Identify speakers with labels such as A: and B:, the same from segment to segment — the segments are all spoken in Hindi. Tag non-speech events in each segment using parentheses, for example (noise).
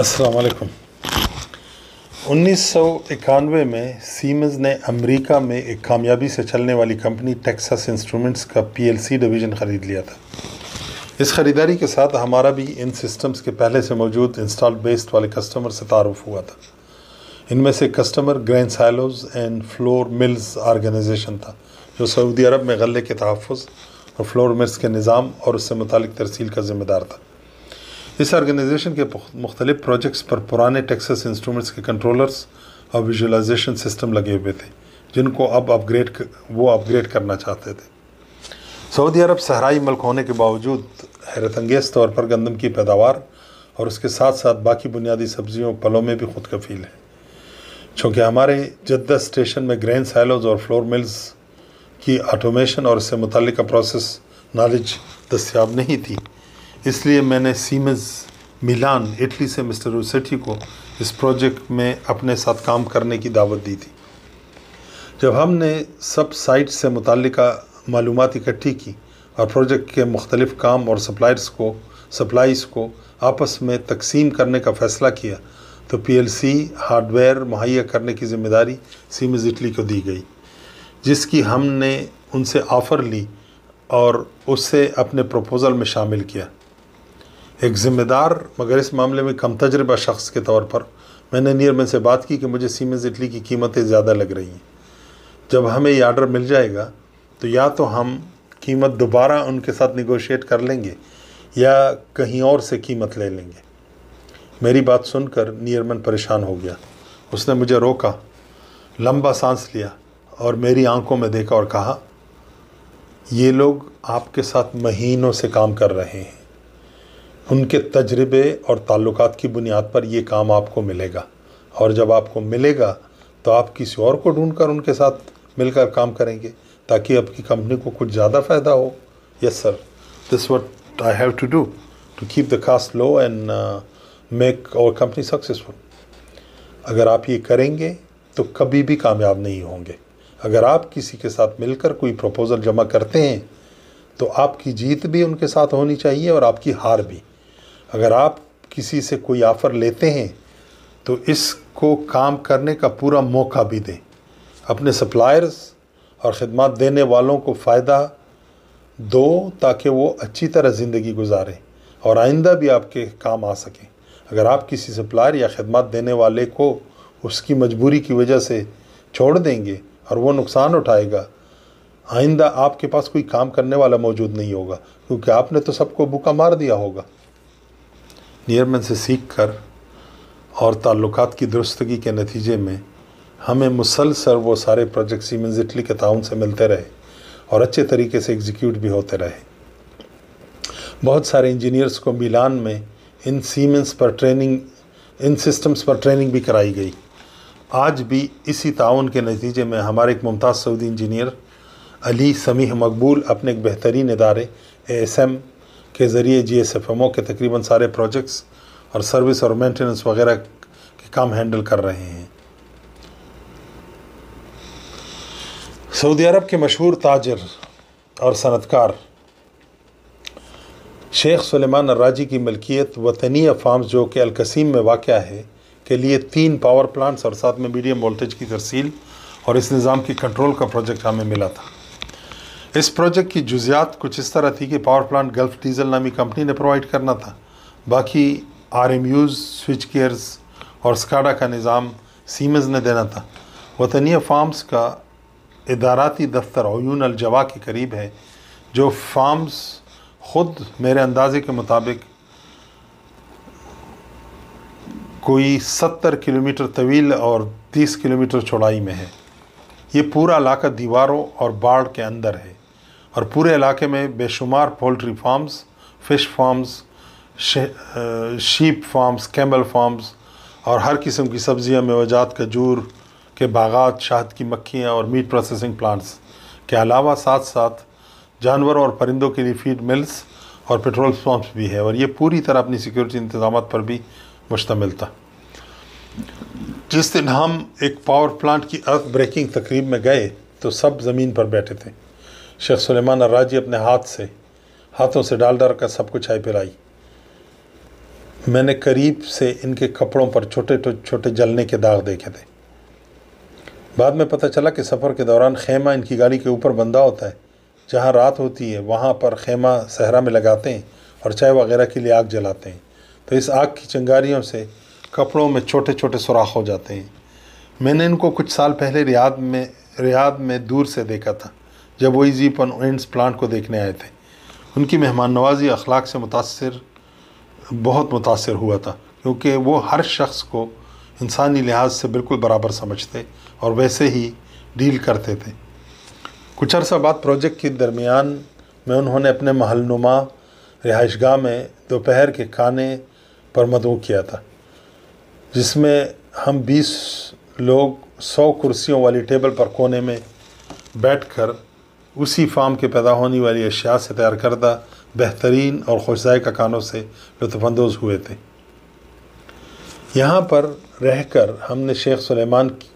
A: अस्सलाम उन्नीस में सीमेंस ने अमेरिका में एक कामयाबी से चलने वाली कंपनी टेक्सास इंस्ट्रूमेंट्स का पीएलसी डिवीज़न ख़रीद लिया था इस ख़रीदारी के साथ हमारा भी इन सिस्टम्स के पहले से मौजूद इंस्टॉल बेस्ड वाले कस्टमर से तारुफ हुआ था इनमें से customer grand silos and flour mills organisation था जो सऊदी अरब में गले के तहफ़ और फ्लोर मिल्स के निज़ाम और उससे मुतल तरसील का ज़िम्मेदार था इस ऑर्गेनाइजेशन के मुख्तलिफ प्रोजेक्ट्स पर पुराने टेक्सस इंस्ट्रूमेंट्स के कंट्रोलर्स और विजुलाइजेशन सिस्टम लगे हुए थे जिनको अब अपग्रेड वो अपग्रेड करना चाहते थे सऊदी अरब सहराई मल्क होने के बावजूद हैरतंगेज़ तौर पर गंदम की पैदावार और उसके साथ साथ बाकी बुनियादी सब्जियों पलों में भी खुद कफील है चूँकि हमारे जद्दा स्टेशन में ग्रेन सैलोज और फ्लोर मिल्स की ऑटोमेशन और इससे मुतल प्रोसेस नॉलेज दस्याब नहीं थी इसलिए मैंने सीमेंस मिलान इटली से मिस्टर रोसेटी को इस प्रोजेक्ट में अपने साथ काम करने की दावत दी थी जब हमने सब साइट से मुतल मालूम इकट्ठी की और प्रोजेक्ट के मुख्तलिफ काम और सप्लायर्स को सप्लाइज को आपस में तकसीम करने का फ़ैसला किया तो पीएलसी हार्डवेयर मुहैया करने की जिम्मेदारी सीमेंस इटली को दी गई जिसकी हमने उनसे ऑफ़र ली और उससे अपने प्रपोज़ल में शामिल किया एक ज़िम्मेदार मगर इस मामले में कम तजर्बा शख्स के तौर पर मैंने नियरमैन से बात की कि मुझे सीमेंस इटली की कीमतें ज़्यादा लग रही हैं जब हमें ये आर्डर मिल जाएगा तो या तो हम कीमत दोबारा उनके साथ निगोशिएट कर लेंगे या कहीं और से कीमत ले लेंगे मेरी बात सुनकर नियरमन परेशान हो गया उसने मुझे रोका लंबा सांस लिया और मेरी आंखों में देखा और कहा ये लोग आपके साथ महीनों से काम कर रहे हैं उनके तजर्बे और ताल्लुक की बुनियाद पर ये काम आपको मिलेगा और जब आपको मिलेगा तो आप किसी और को ढूंढ कर उनके साथ मिलकर काम करेंगे ताकि आपकी कंपनी को कुछ ज़्यादा फ़ायदा हो yes sir this what I have to do to keep the cost low and make our company successful अगर आप ये करेंगे तो कभी भी कामयाब नहीं होंगे अगर आप किसी के साथ मिलकर कोई प्रपोज़ल जमा करते हैं तो आपकी जीत भी उनके साथ होनी चाहिए और आपकी हार भी अगर आप किसी से कोई ऑफ़र लेते हैं तो इसको काम करने का पूरा मौका भी दें अपने सप्लायर्स और ख़दमात देने वालों को फ़ायदा दो ताकि वो अच्छी तरह ज़िंदगी गुजारें और आइंदा भी आपके काम आ सकें अगर आप किसी सप्लायर या खदमत देने वाले को उसकी मजबूरी की वजह से छोड़ देंगे और वो नुकसान उठाएगा आइंदा आपके पास कोई काम करने वाला मौजूद नहीं होगा क्योंकि आपने तो सबको बुका मार दिया होगा नियमन से सीख कर और ताल्लुकात की दुरुस्तगी के नतीजे में हमें मुसलसल वो सारे प्रोजेक्ट सीमेंस इटली के ताउन से मिलते रहे और अच्छे तरीके से एग्जीक्यूट भी होते रहे बहुत सारे इंजीनियर्स को मिलान में इन सीमेंस पर ट्रेनिंग इन सिस्टम्स पर ट्रेनिंग भी कराई गई आज भी इसी ताउन के नतीजे में हमारे एक मुमताज़ Saudi engineer Ali Samih Maqbool अपने एक बेहतरीन इदारे एस एम के ज़रिए G S F M O के तकरीबन सारे प्रोजेक्ट्स और सर्विस और मेंटेनेंस वगैरह के काम हैंडल कर रहे हैं सऊदी अरब के मशहूर ताजर और सनतकार शेख सलेमान अर्राजी की मलकियत वतनी फार्म्स जो कि अलकसीम में वाक़ है के लिए तीन पावर प्लांट्स और साथ में मीडियम वोल्टेज की तरसील और इस निज़ाम की कंट्रोल का प्रोजेक्ट हमें मिला था इस प्रोजेक्ट की जुजियात कुछ इस तरह थी कि पावर प्लांट गल्फ डीजल नामी कंपनी ने प्रोवाइड करना था बाकी R M U's switch gears और स्काडा का निज़ाम सीमेंस ने देना था वतनी फार्म्स का इदाराती दफ्तर ओयून अलजवा के करीब है जो फार्म्स ख़ुद मेरे अंदाजे के मुताबिक कोई सत्तर किलोमीटर तवील और तीस किलोमीटर चौड़ाई में है ये पूरा इलाका दीवारों और बाढ़ के अंदर है और पूरे इलाके में बेशुमार poultry farms fish farms sheep farms camel farms और हर किस्म की सब्ज़ियाँ मेवाजात खजूर के बागात शहद की मक्खियाँ और मीट प्रोसेसिंग प्लांट्स के अलावा साथ साथ जानवरों और परिंदों के लिए फीड मिल्स और पेट्रोल पम्प्स भी है और ये पूरी तरह अपनी सिक्योरिटी इंतजाम पर भी मुश्तमिल था जिस दिन हम एक पावर प्लांट की अर्थ ब्रेकिंग तकरीब में गए तो सब ज़मीन पर बैठे थे शेख सलेमान राजी अपने हाथ से हाथों से डाल डाल कर सब कुछ आई पिलाई मैंने करीब से इनके कपड़ों पर छोटे तो छोटे जलने के दाग देखे थे बाद में पता चला कि सफ़र के दौरान खेमा इनकी गाड़ी के ऊपर बंधा होता है जहाँ रात होती है वहाँ पर खेमा सहरा में लगाते हैं और चाय वगैरह के लिए आग जलाते हैं तो इस आग की चंगारियों से कपड़ों में छोटे छोटे सुराख हो जाते हैं मैंने इनको कुछ साल पहले रियाद में रियाद में दूर से देखा था जब वो इजी पन एंड्स प्लांट को देखने आए थे उनकी मेहमान नवाजी अखलाक से मुतासर बहुत मुतासर हुआ था क्योंकि वो हर शख्स को इंसानी लिहाज से बिल्कुल बराबर समझते और वैसे ही डील करते थे कुछ अरसा बाद प्रोजेक्ट के दरमियान में उन्होंने अपने महलनुमा रिहाइश में दोपहर के खाने पर मदू किया था जिसमें हम 20 लोग 100 कुर्सियों वाली टेबल पर कोने में बैठकर उसी फार्म के पैदा होने वाली अशिया से तैयार करदा बेहतरीन और खुशाय कानों से लुफानंदोज़ हुए थे यहाँ पर रहकर हमने शेख सुलेमान की,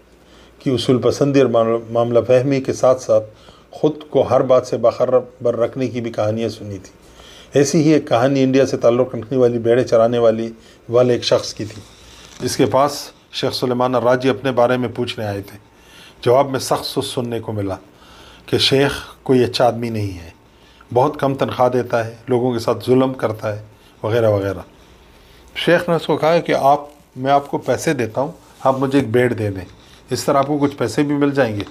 A: की उसूल पसंदी और मामला फहमी के साथ साथ ख़ुद को हर बात से बखर बर रखने की भी कहानियाँ सुनी थी ऐसी ही एक कहानी इंडिया से ताल्लुक़ रखने वाली बेड़े चराने वाली वाले एक शख्स की थी जिसके पास शेख सलेमान राजी अपने बारे में पूछने आए थे जवाब में सख्त सुनने को मिला कि शेख कोई अच्छा आदमी नहीं है बहुत कम तनख्वाह देता है लोगों के साथ जुल्म करता है वगैरह वगैरह शेख ने उसको कहा कि आप मैं आपको पैसे देता हूँ आप मुझे एक बेड दे दें इस तरह आपको कुछ पैसे भी मिल जाएंगे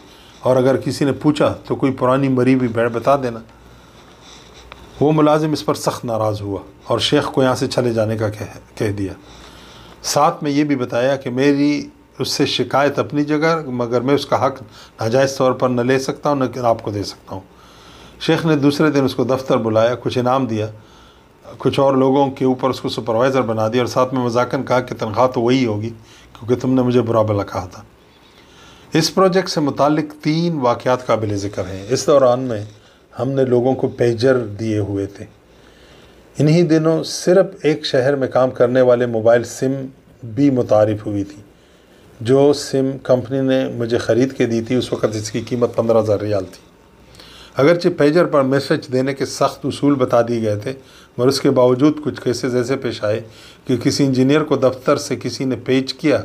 A: और अगर किसी ने पूछा तो कोई पुरानी मरी भी बेड बता देना वो मुलाजिम इस पर सख्त नाराज़ हुआ और शेख को यहाँ से चले जाने का कह कह दिया साथ में ये भी बताया कि मेरी उससे शिकायत अपनी जगह मगर मैं उसका हक नाजायज़ तौर पर न ले सकता हूँ न आपको दे सकता हूँ शेख ने दूसरे दिन उसको दफ्तर बुलाया कुछ इनाम दिया कुछ और लोगों के ऊपर उसको सुपरवाइज़र बना दिया और साथ में मजाकन कहा कि तनख्वाह तो वही होगी क्योंकि तुमने मुझे बुरा भला कहा था इस प्रोजेक्ट से मुतक तीन वाक़ात काबिल ज़िक्र हैं इस दौरान में हमने लोगों को पेजर दिए हुए थे इन्हीं दिनों सिर्फ़ एक शहर में काम करने वाले मोबाइल सिम भी मुतारफ़ हुई थी जो सिम कंपनी ने मुझे ख़रीद के दी थी उस वक़्त इसकी कीमत पंद्रह हज़ार रियाल थी अगरचे पेजर पर मैसेज देने के सख्त उसूल बता दिए गए थे मगर उसके बावजूद कुछ केसेस ऐसे पेश आए कि किसी इंजीनियर को दफ्तर से किसी ने पेज किया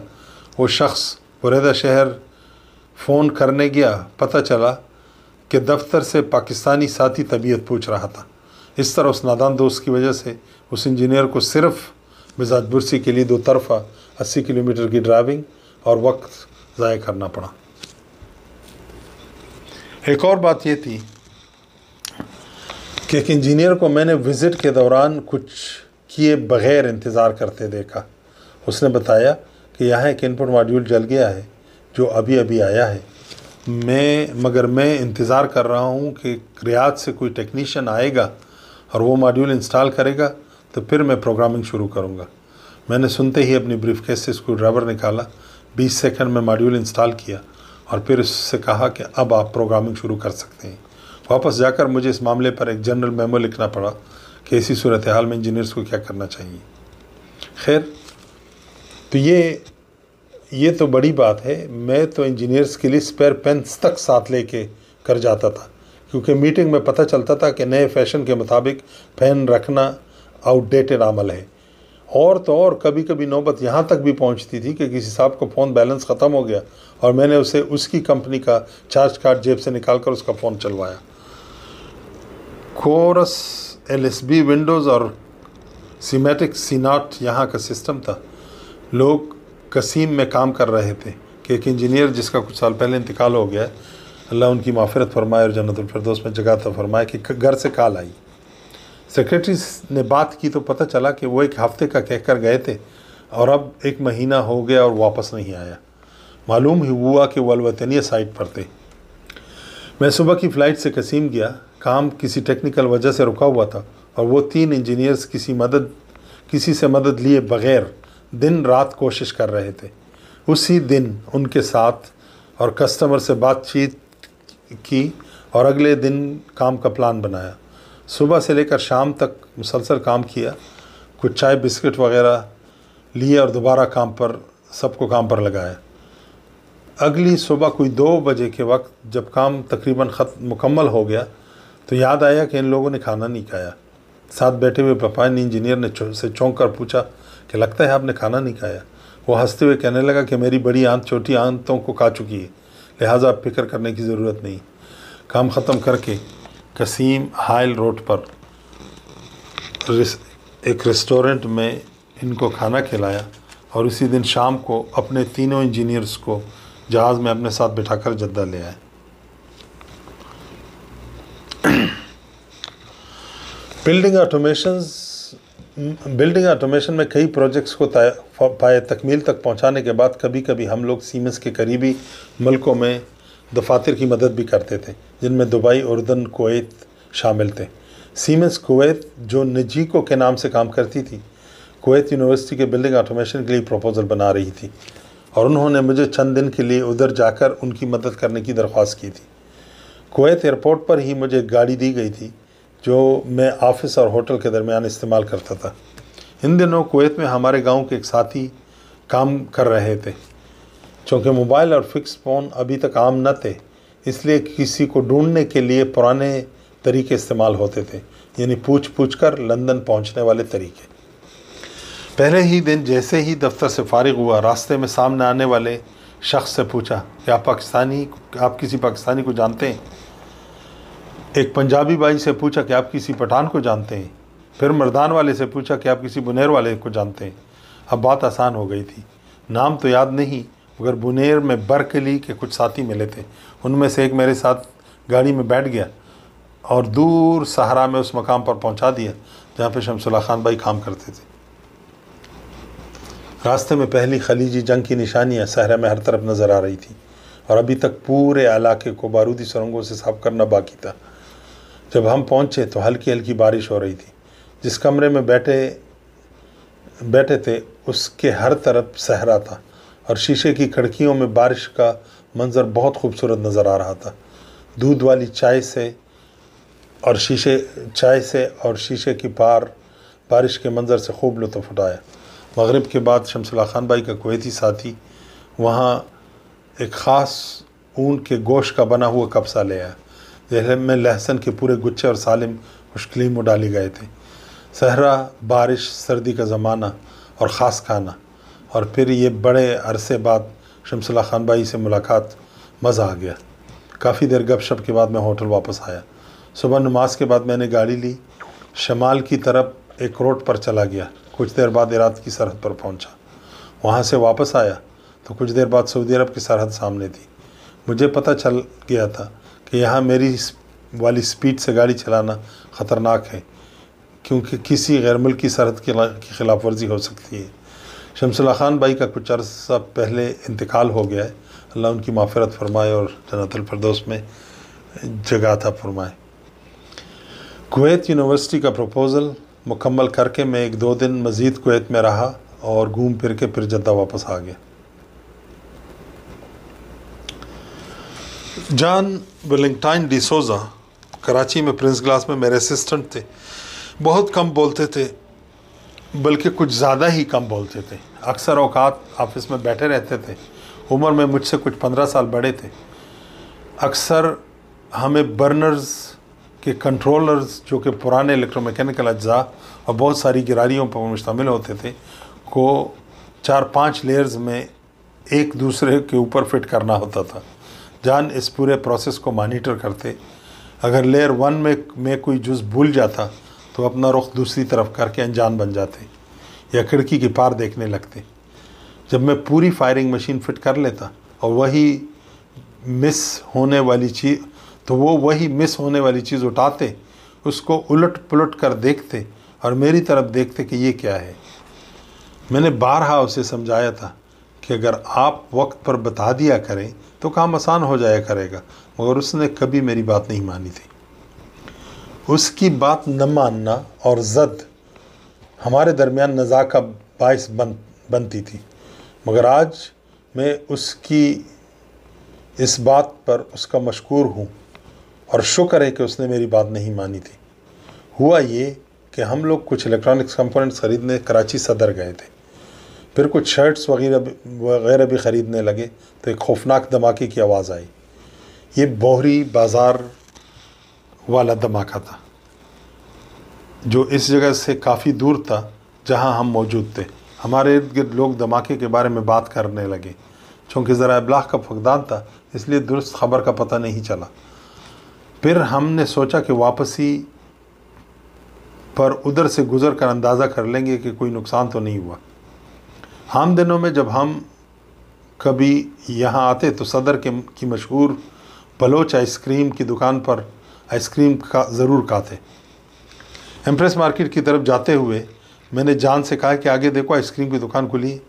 A: वो शख्स बुरदा शहर फ़ोन करने गया पता चला कि दफ्तर से पाकिस्तानी साथी तबीयत पूछ रहा था इस तरह उस नादान दोस्त की वजह से उस इंजीनियर को सिर्फ मिजाज बुरसी के लिए दो तरफा अस्सी किलोमीटर की ड्राइविंग और वक्त ज़ाय करना पड़ा एक और बात ये थी कि एक इंजीनियर को मैंने विज़िट के दौरान कुछ किए बग़ैर इंतज़ार करते देखा उसने बताया कि यहाँ एक इनपुट मॉड्यूल जल गया है जो अभी अभी आया है मैं मगर मैं इंतज़ार कर रहा हूँ कि रियाज से कोई टेक्नीशियन आएगा और वो मॉड्यूल इंस्टॉल करेगा तो फिर मैं प्रोग्रामिंग शुरू करूँगा मैंने सुनते ही अपनी ब्रीफ केस से स्क्रू ड्राइवर निकाला बीस सेकंड में मॉड्यूल इंस्टॉल किया और फिर उससे कहा कि अब आप प्रोग्रामिंग शुरू कर सकते हैं वापस जाकर मुझे इस मामले पर एक जनरल मेमो लिखना पड़ा कि इसी सूरत हाल में इंजीनियर्स को क्या करना चाहिए खैर तो ये ये तो बड़ी बात है मैं तो इंजीनियर्स के लिए स्पेयर पेंस तक साथ लेके कर जाता था क्योंकि मीटिंग में पता चलता था कि नए फैशन के मुताबिक पेन रखना आउटडेटेड अमल है और तो और कभी कभी नौबत यहाँ तक भी पहुँचती थी कि किसी साहब का फ़ोन बैलेंस ख़त्म हो गया और मैंने उसे उसकी कंपनी का चार्ज कार्ड जेब से निकाल कर उसका फ़ोन चलवाया कोरस एल विंडोज़ और सीमेटिक सीनाट यहाँ का सिस्टम था लोग कसीम में काम कर रहे थे कि एक इंजीनियर जिसका कुछ साल पहले इंतकाल हो गया अल्लाह उनकी माफरत फरमाए और जन्नतफरदोस में जगह था तो फरमाए कि घर से काल आई सेक्रेटरी ने बात की तो पता चला कि वो एक हफ्ते का कहकर गए थे और अब एक महीना हो गया और वापस नहीं आया मालूम ही हुआ कि वो अलवतनी साइट पर थे मैं सुबह की फ़्लाइट से कसीम गया काम किसी टेक्निकल वजह से रुका हुआ था और वो तीन इंजीनियर्स किसी मदद किसी से मदद लिए बग़ैर दिन रात कोशिश कर रहे थे उसी दिन उनके साथ और कस्टमर से बातचीत की और अगले दिन काम का प्लान बनाया सुबह से लेकर शाम तक मुसलसल काम किया कुछ चाय बिस्किट वगैरह लिए और दोबारा काम पर सबको काम पर लगाया अगली सुबह कोई दो बजे के वक्त जब काम तकरीबन ख़त मुकम्मल हो गया तो याद आया कि इन लोगों ने खाना नहीं खाया साथ बैठे हुए ने इंजीनियर ने से चौंक कर पूछा कि लगता है आपने खाना नहीं खाया वो हंसते हुए कहने लगा कि मेरी बड़ी आंत छोटी आंतों को खा चुकी है लिहाजा आप फिक्र करने की ज़रूरत नहीं काम ख़त्म करके कसीम हाइल रोड पर एक रेस्टोरेंट में इनको खाना खिलाया और उसी दिन शाम को अपने तीनों इंजीनियर्स को जहाज़ में अपने साथ बिठाकर जद्दा ले आए (clears throat) बिल्डिंग ऑटोमेशन बिल्डिंग ऑटोमेशन में कई प्रोजेक्ट्स को पाए तकमील तक पहुंचाने के बाद कभी कभी हम लोग सीमेंस के करीबी मुल्कों में दफातर की मदद भी करते थे जिनमें दुबई उर्दन कोवैत शामिल थे सीमेंस कोवैत जो नजीको के नाम से काम करती थी कोवैत यूनिवर्सिटी के बिल्डिंग ऑटोमेशन के लिए प्रपोज़ल बना रही थी और उन्होंने मुझे चंद दिन के लिए उधर जाकर उनकी मदद करने की दरख्वास्त की थी कोवैत एयरपोर्ट पर ही मुझे गाड़ी दी गई थी जो मैं ऑफिस और होटल के दरमियान इस्तेमाल करता था इन दिनों कोवैत में हमारे गांव के एक साथी काम कर रहे थे चूँकि मोबाइल और फिक्स फ़ोन अभी तक आम न थे इसलिए किसी को ढूंढने के लिए पुराने तरीके इस्तेमाल होते थे यानी पूछ पूछ कर लंदन पहुँचने वाले तरीके पहले ही दिन जैसे ही दफ्तर से फारिग हुआ रास्ते में सामने आने वाले शख्स से पूछा कि आप पाकिस्तानी आप किसी पाकिस्तानी को जानते हैं एक पंजाबी भाई से पूछा कि आप किसी पठान को जानते हैं फिर मर्दान वाले से पूछा कि आप किसी बुनेर वाले को जानते हैं अब बात आसान हो गई थी नाम तो याद नहीं मगर बुनेर में बर्कली के कुछ साथी मिले थे उनमें से एक मेरे साथ गाड़ी में बैठ गया और दूर सहारा में उस मकाम पर पहुंचा दिया जहाँ पे शमसुल्ला खान भाई काम करते थे रास्ते में पहली खलीजी जंग की निशानियाँ सहरा में हर तरफ नज़र आ रही थी और अभी तक पूरे इलाके को बारूदी सुरंगों से साफ करना बाकी था जब हम पहुँचे तो हल्की हल्की बारिश हो रही थी जिस कमरे में बैठे बैठे थे उसके हर तरफ सहरा था और शीशे की खिड़कियों में बारिश का मंज़र बहुत खूबसूरत नज़र आ रहा था दूध वाली चाय से और शीशे चाय से और शीशे की पार बारिश के मंज़र से खूब लुत्फ़ उठाया मगरब के बाद शमसुल्ला खान भाई का कुवैती साथी वहाँ एक ख़ास ऊन के गोश का बना हुआ कब्सा ले आया जहलम में लहसन के पूरे गुच्छे और सालिम मुश्किल में डाले गए थे सहरा बारिश सर्दी का ज़माना और ख़ास खाना और फिर ये बड़े अरसे बाद शमसला खान भाई से मुलाकात मज़ा आ गया काफ़ी देर गपशप के बाद मैं होटल वापस आया सुबह नमाज के बाद मैंने गाड़ी ली शमाल की तरफ एक रोड पर चला गया कुछ देर बाद इराद की सरहद पर पहुंचा वहां से वापस आया तो कुछ देर बाद सऊदी अरब की सरहद सामने थी मुझे पता चल गया था कि यहाँ मेरी वाली स्पीड से गाड़ी चलाना ख़तरनाक है क्योंकि किसी गैर मुल्क की सरहद की खिलाफ वर्जी हो सकती है शमसल्ला खान भाई का कुछ अरसा पहले इंतकाल हो गया है अल्लाह उनकी माफरत फरमाए और जन्नतल फरदोस में जगह था फरमाए कुवैत यूनिवर्सिटी का प्रपोज़ल मुकम्मल करके मैं एक दो दिन मज़ीद कुवैत में रहा और घूम फिर के फिर जद्दा वापस आ गया जान वलिंगटाइन डिसोज़ा कराची में प्रिंस ग्लास में मेरे असिस्टेंट थे बहुत कम बोलते थे बल्कि कुछ ज़्यादा ही कम बोलते थे अक्सर अवकात ऑफिस में बैठे रहते थे उम्र में मुझसे कुछ पंद्रह साल बड़े थे अक्सर हमें बर्नर्स के कंट्रोलर्स जो कि पुराने इलेक्ट्रोमैकेनिकल अज्जा और बहुत सारी गिरारियों पर मुश्तमिल होते थे को चार पांच लेयर्स में एक दूसरे के ऊपर फिट करना होता था जान इस पूरे प्रोसेस को मॉनिटर करते अगर लेयर वन में में कोई जुज़ भूल जाता तो अपना रुख दूसरी तरफ करके अनजान बन जाते या खिड़की के पार देखने लगते जब मैं पूरी फायरिंग मशीन फिट कर लेता और वही मिस होने वाली चीज़ तो वो वही मिस होने वाली चीज़ उठाते उसको उलट पुलट कर देखते और मेरी तरफ देखते कि ये क्या है मैंने बारहा उसे समझाया था कि अगर आप वक्त पर बता दिया करें तो काम आसान हो जाया करेगा मगर उसने कभी मेरी बात नहीं मानी थी उसकी बात न मानना और ज़द हमारे दरमियान नज़ा का बायस बन बनती थी मगर आज मैं उसकी इस बात पर उसका मशकूर हूँ और शुक्र है कि उसने मेरी बात नहीं मानी थी हुआ ये कि हम लोग कुछ इलेक्ट्रॉनिक्स कंपोनेंट्स ख़रीदने कराची सदर गए थे फिर कुछ शर्ट्स वगैरह वगैरह भी ख़रीदने लगे तो एक खौफनाक धमाके की आवाज़ आई ये बोहरी बाज़ार वाला धमाका था जो इस जगह से काफ़ी दूर था जहां हम मौजूद थे हमारे इर्द गिर्द लोग धमाके के बारे में बात करने लगे चूँकि ज़रा अबलाह का फकदान था इसलिए दुरुस्त खबर का पता नहीं चला फिर हमने सोचा कि वापसी पर उधर से गुज़र कर अंदाज़ा कर लेंगे कि कोई नुकसान तो नहीं हुआ हम दिनों में जब हम कभी यहाँ आते तो सदर के की मशहूर बलोच आइसक्रीम की दुकान पर आइसक्रीम का ज़रूर खाते एम्प्रेस मार्केट की तरफ जाते हुए मैंने जान से कहा कि आगे देखो आइसक्रीम की दुकान खुली है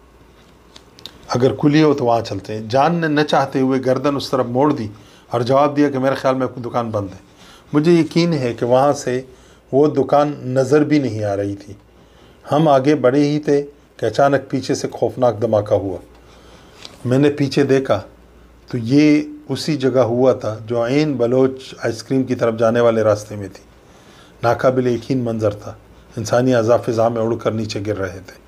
A: अगर खुली हो तो वहाँ चलते हैं जान ने न चाहते हुए गर्दन उस तरफ मोड़ दी और जवाब दिया कि मेरे ख्याल में दुकान बंद है मुझे यकीन है कि वहाँ से वो दुकान नज़र भी नहीं आ रही थी हम आगे बढ़े ही थे कि अचानक पीछे से खौफनाक धमाका हुआ मैंने पीछे देखा तो ये उसी जगह हुआ था जो आन बलोच आइसक्रीम की तरफ जाने वाले रास्ते में थी नाकाबिल यकीन मंजर था इंसानी अजाफिज़ा में उड़कर नीचे गिर रहे थे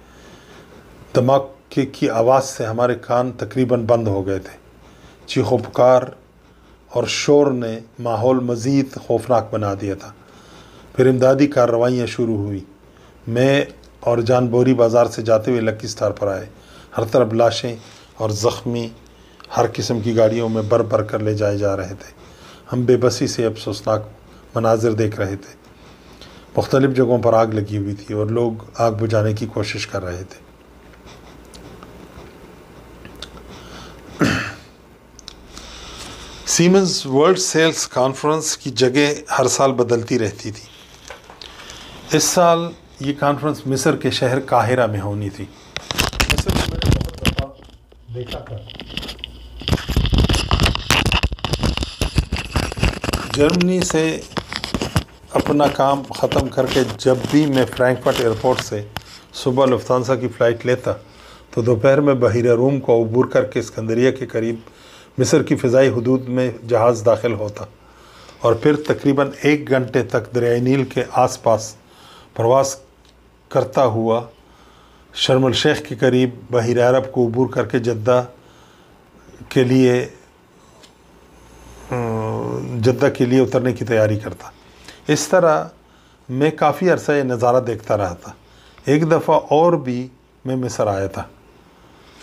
A: धमाके की आवाज़ से हमारे कान तकरीबन बंद हो गए थे चीखो पुकार और शोर ने माहौल मज़ीद खौफनाक बना दिया था फिर इमदादी कार्रवाइयाँ शुरू हुई मैं और जान बोरी बाज़ार से जाते हुए लक्की स्टार पर आए हर तरफ लाशें और ज़ख्मी हर किस्म की गाड़ियों में बर भर कर ले जाए जा रहे थे हम बेबसी से अफसोसनाक मनाजिर देख रहे थे मुख्तलिफ़ जगहों पर आग लगी हुई थी और लोग आग बुझाने की कोशिश कर रहे थे सीमेंस वर्ल्ड सेल्स कॉन्फ्रेंस की जगह हर साल बदलती रहती थी इस साल ये कॉन्फ्रेंस मिस्र के शहर काहिरा में होनी थी मिस्र में बहुत दफ़ा देखा था जर्मनी से अपना काम ख़त्म करके जब भी मैं फ्रैंकफर्ट एयरपोर्ट से सुबह लुफ्तानसा की फ़्लाइट लेता तो दोपहर में बहरा रूम को अबूर करके स्कंदरिया के करीब मिस्र की फ़िज़ाई हदूद में जहाज़ दाखिल होता और फिर तकरीबन एक घंटे तक दरिया नील के आसपास प्रवास करता हुआ शर्मलशेख शेख के करीब बहिर अरब को अबूर करके जद्दा के लिए जद्दा के लिए उतरने की तैयारी करता इस तरह मैं काफ़ी अरसा ये नज़ारा देखता रहा था एक दफ़ा और भी मैं मिसर आया था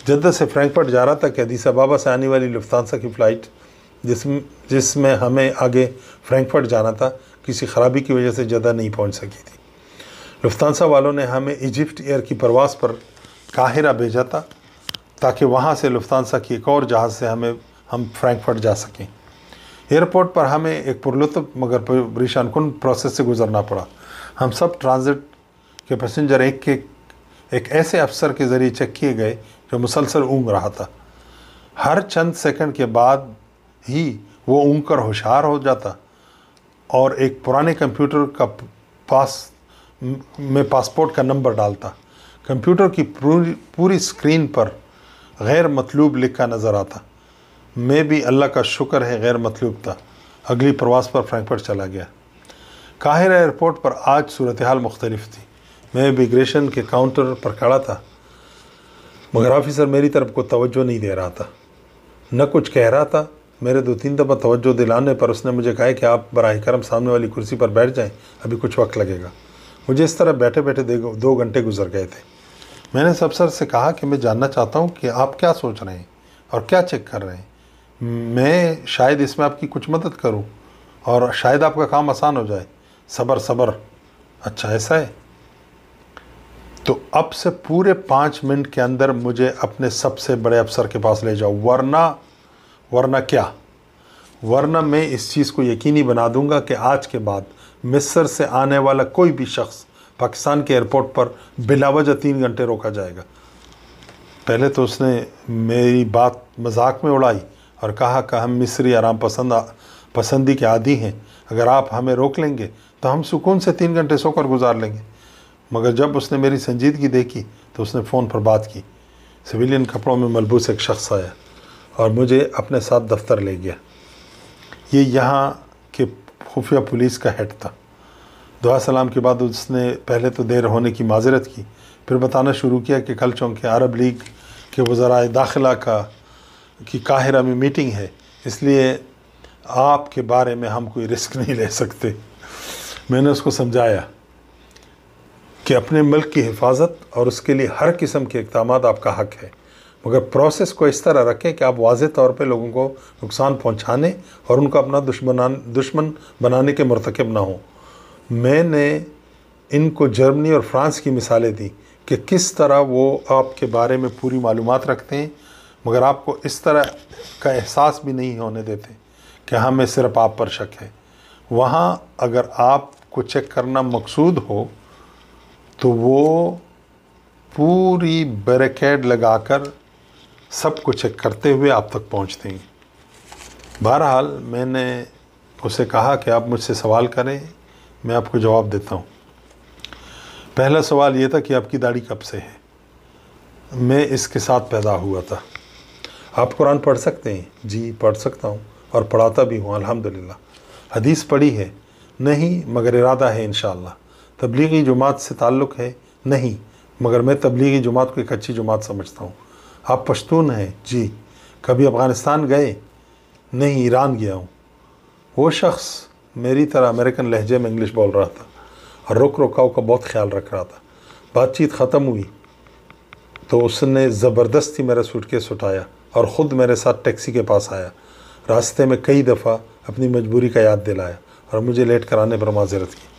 A: जद्दा से फ्रैंकफर्ट जा रहा था कैदी हदीस से आने वाली लुफ्तानसा की फ़्लाइट जिस जिसमें हमें आगे फ्रैंकफर्ट जाना था किसी ख़राबी की वजह से जद्दा नहीं पहुंच सकी थी लुफ्तानसा वालों ने हमें इजिप्ट एयर की परवास पर काहिरा भेजा था ताकि वहाँ से लुफ्तानसा की एक और जहाज़ से हमें हम फ्रैंकफर्ट जा सकें एयरपोर्ट पर हमें एक पुरलुत्व मगर परेशान कन प्रोसेस से गुजरना पड़ा हम सब ट्रांज़िट के पैसेंजर एक के एक ऐसे अफसर के ज़रिए चेक किए गए जो मुसलसल ऊँग रहा था हर चंद सेकंड के बाद ही वो ऊँग कर होशार हो जाता और एक पुराने कंप्यूटर का पास में पासपोर्ट का नंबर डालता कंप्यूटर की पूरी पूरी स्क्रीन पर गैर मतलूब लिखा नज़र आता मैं भी अल्लाह का शुक्र है गैर मतलूब था अगली प्रवास पर फ्रैंकफर्ट चला गया काहिरा एयरपोर्ट पर आज सूरत हाल मुख्तलिफ थी मैं इमिग्रेशन के काउंटर पर खड़ा था मगर ऑफिसर मेरी तरफ को तवज्जो नहीं दे रहा था न कुछ कह रहा था मेरे दो तीन दफ़ा तवज्जो दिलाने पर उसने मुझे कहा कि आप बरह करम सामने वाली कुर्सी पर बैठ जाएं अभी कुछ वक्त लगेगा मुझे इस तरह बैठे बैठे दो घंटे गुजर गए थे मैंने सफसर से कहा कि मैं जानना चाहता हूँ कि आप क्या सोच रहे हैं और क्या चेक कर रहे हैं मैं शायद इसमें आपकी कुछ मदद करूं और शायद आपका काम आसान हो जाए सबर सबर अच्छा ऐसा है तो अब से पूरे पाँच मिनट के अंदर मुझे अपने सबसे बड़े अफसर के पास ले जाओ वरना वरना क्या वरना मैं इस चीज़ को यकीनी बना दूंगा कि आज के बाद मिस्र से आने वाला कोई भी शख्स पाकिस्तान के एयरपोर्ट पर बिलावजह तीन घंटे रोका जाएगा पहले तो उसने मेरी बात मजाक में उड़ाई और कहा कि हम मिस्री आराम पसंद पसंदी के आदि हैं अगर आप हमें रोक लेंगे तो हम सुकून से तीन घंटे सोकर गुजार लेंगे मगर जब उसने मेरी संजीदगी देखी तो उसने फ़ोन पर बात की सिविलियन कपड़ों में मलबूस एक शख्स आया और मुझे अपने साथ दफ्तर ले गया ये यहाँ के खुफिया पुलिस का हेड था दुआ सलाम के बाद उसने पहले तो देर होने की माजरत की फिर बताना शुरू किया कि कल चौंकि अरब लीग के वज़रा दाखिला का की काहिरा में मीटिंग है इसलिए आपके बारे में हम कोई रिस्क नहीं ले सकते मैंने उसको समझाया कि अपने मुल्क की हिफाजत और उसके लिए हर किस्म के इकदाम आपका हक है मगर प्रोसेस को इस तरह रखें कि आप वाज तौर पर लोगों को नुकसान पहुँचाने और उनको अपना दुश्मन दुश्मन बनाने के मरतकब ना हों मैंने इनको जर्मनी और फ्रांस की मिसालें दी कि किस तरह वो आपके बारे में पूरी मालूम रखते हैं मगर आपको इस तरह का एहसास भी नहीं होने देते कि हमें सिर्फ आप पर शक है वहाँ अगर आपको चेक करना मकसूद हो तो वो पूरी बैरिकेड लगाकर सबको चेक करते हुए आप तक पहुँचते हैं बहरहाल मैंने उसे कहा कि आप मुझसे सवाल करें मैं आपको जवाब देता हूँ पहला सवाल ये था कि आपकी दाढ़ी कब से है मैं इसके साथ पैदा हुआ था आप कुरान पढ़ सकते हैं जी पढ़ सकता हूँ और पढ़ाता भी हूँ अल्हम्दुलिल्लाह हदीस पढ़ी है नहीं मगर इरादा है इन तबलीगी जुमात से ताल्लुक़ है नहीं मगर मैं तबलीगी जुमात को एक अच्छी जुमात समझता हूँ आप पश्तून हैं जी कभी अफ़गानिस्तान गए नहीं ईरान गया हूँ वो शख्स मेरी तरह अमेरिकन लहजे में इंग्लिश बोल रहा था और रुक रुकाव का बहुत ख्याल रख रहा था बातचीत ख़त्म हुई तो उसने ज़बरदस्ती मेरा सूटकेस उठाया और ख़ुद मेरे साथ टैक्सी के पास आया रास्ते में कई दफ़ा अपनी मजबूरी का याद दिलाया और मुझे लेट कराने पर माजरत की